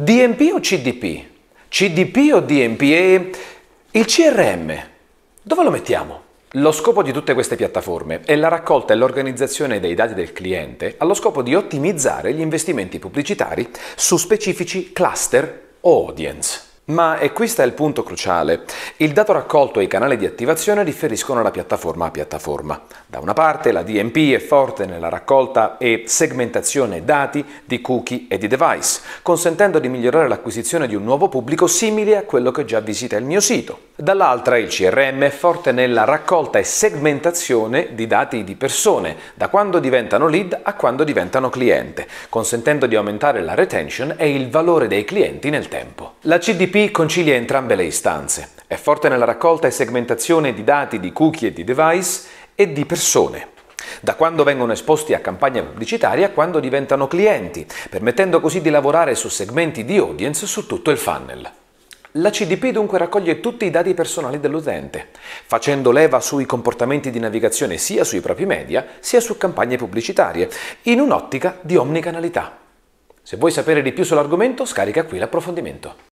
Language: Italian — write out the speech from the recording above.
DMP o CDP? CDP o DMP? E il CRM? Dove lo mettiamo? Lo scopo di tutte queste piattaforme è la raccolta e l'organizzazione dei dati del cliente allo scopo di ottimizzare gli investimenti pubblicitari su specifici cluster o audience. Ma, e questo è il punto cruciale, il dato raccolto e i canali di attivazione differiscono da piattaforma a piattaforma. Da una parte la DMP è forte nella raccolta e segmentazione dati di cookie e di device, consentendo di migliorare l'acquisizione di un nuovo pubblico simile a quello che già visita il mio sito. Dall'altra il CRM è forte nella raccolta e segmentazione di dati di persone, da quando diventano lead a quando diventano cliente, consentendo di aumentare la retention e il valore dei clienti nel tempo. La CDP concilia entrambe le istanze. È forte nella raccolta e segmentazione di dati di cookie e di device e di persone, da quando vengono esposti a campagna pubblicitaria a quando diventano clienti, permettendo così di lavorare su segmenti di audience su tutto il funnel. La CDP dunque raccoglie tutti i dati personali dell'utente, facendo leva sui comportamenti di navigazione sia sui propri media sia su campagne pubblicitarie, in un'ottica di omnicanalità. Se vuoi sapere di più sull'argomento, scarica qui l'approfondimento.